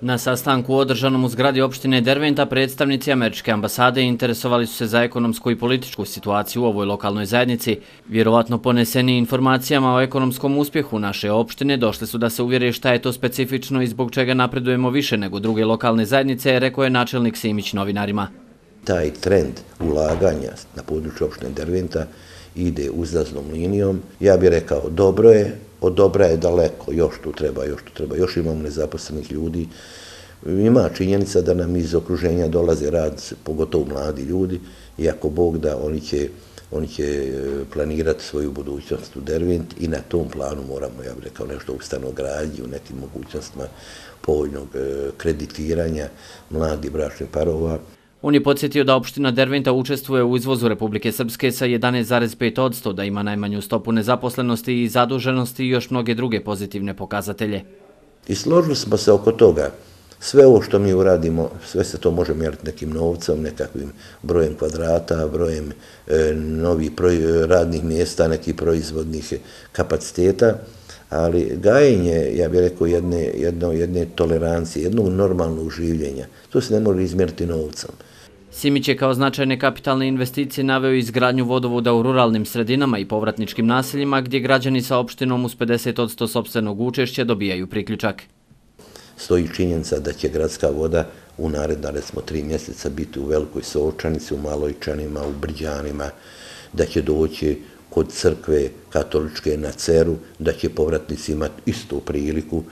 Na sastanku održanom u zgradi opštine Derventa predstavnici američke ambasade interesovali su se za ekonomsku i političku situaciju u ovoj lokalnoj zajednici. Vjerovatno poneseni informacijama o ekonomskom uspjehu naše opštine došli su da se uvjere šta je to specifično i zbog čega napredujemo više nego druge lokalne zajednice, rekao je načelnik Simić novinarima. Taj trend ulaganja na području opštine Derventa ide uzlaznom linijom. Ja bih rekao dobro je, od dobra je daleko, još tu treba, još tu treba, još imamo nezaposlenih ljudi. Ima činjenica da nam iz okruženja dolaze rad, pogotovo mladi ljudi, i ako Bog da, oni će oni će e, planirati svoju budućnost u Dervint i na tom planu moramo, ja bih rekao, nešto u stanogradnji, u nekim mogućnostima povoljnog e, kreditiranja mladih bračnih parova. On je podsjetio da opština Derventa učestvuje u izvozu Republike Srpske sa 11,5 od da ima najmanju stopu nezaposlenosti i zaduženosti i još mnoge druge pozitivne pokazatelje. I složili smo se oko toga. Sve ovo što mi uradimo, sve se to može mjeriti nekim novcom, nekakvim brojem kvadrata, brojem e, novih radnih mjesta, nekih proizvodnih kapaciteta, ali gajenje, ja bih rekao, jedne, jedno, jedne tolerancije, jednog normalnog življenja, to se ne može izmjeriti novcom. Simić je kao značajne kapitalne investicije naveo izgradnju vodovoda u ruralnim sredinama i povratničkim naseljima gdje građani sa opštinom uz 50 od 100 sobstvenog učešća dobijaju priključak. Stoji činjenica da će gradska voda u naredna, recimo, tri mjeseca biti u Velikoj Sočanici, u Maloj Čanima, u Brđanima, da će doći kod crkve katoličke na ceru, da će povratnici imati istu priliku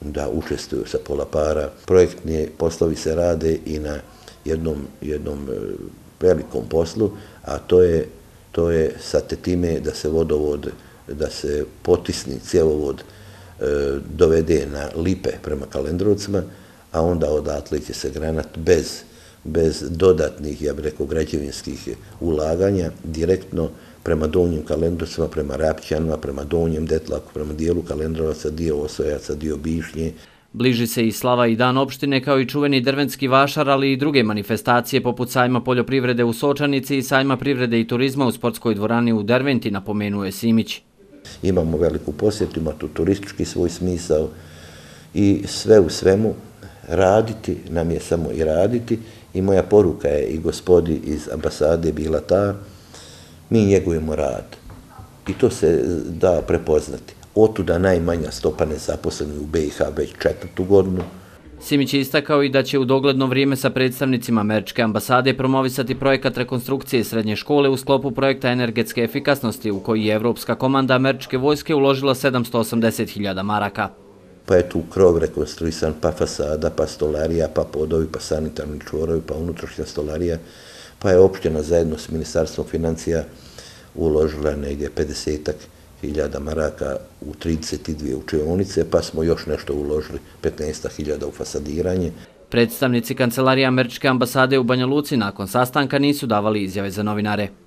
da učestvuju sa pola para. Projektni poslovi se rade i na jednom jednom e, velikom poslu, a to je to je sa te time da se vodovod, da se potisni cjevovod e, dovede na lipe prema kalendrovcima, a onda odatle će se granat bez bez dodatnih, ja bih rekao, građevinskih ulaganja direktno prema donjim kalendrovcima, prema Rapćanima, prema donjem detlaku, prema dijelu kalendrovaca, dio osvajaca, dio bišnje. Bliži se i slava i dan opštine kao i čuveni drvenski vašar, ali i druge manifestacije poput sajma poljoprivrede u Sočanici i sajma privrede i turizma u sportskoj dvorani u Derventi, napomenuje Simić. Imamo veliku posjetu, ima tu turistički svoj smisao i sve u svemu raditi nam je samo i raditi i moja poruka je i gospodi iz ambasade bila ta mi njegujemo rad. I to se eh, da prepoznati. Otuda najmanja stopa nezaposlenih u BiH već četvrtu godinu. Simić je istakao i da će u dogledno vrijeme sa predstavnicima Američke ambasade promovisati projekat rekonstrukcije srednje škole u sklopu projekta energetske efikasnosti u koji je Evropska komanda Američke vojske uložila 780.000 maraka pa je tu krov rekonstruisan, pa fasada, pa stolarija, pa podovi, pa sanitarni čvorovi, pa unutrašnja stolarija, pa je opština zajedno s Ministarstvom financija uložila negdje 50.000 maraka u 32 učionice, pa smo još nešto uložili 15.000 u fasadiranje. Predstavnici Kancelarije Američke ambasade u Banja Luci nakon sastanka nisu davali izjave za novinare.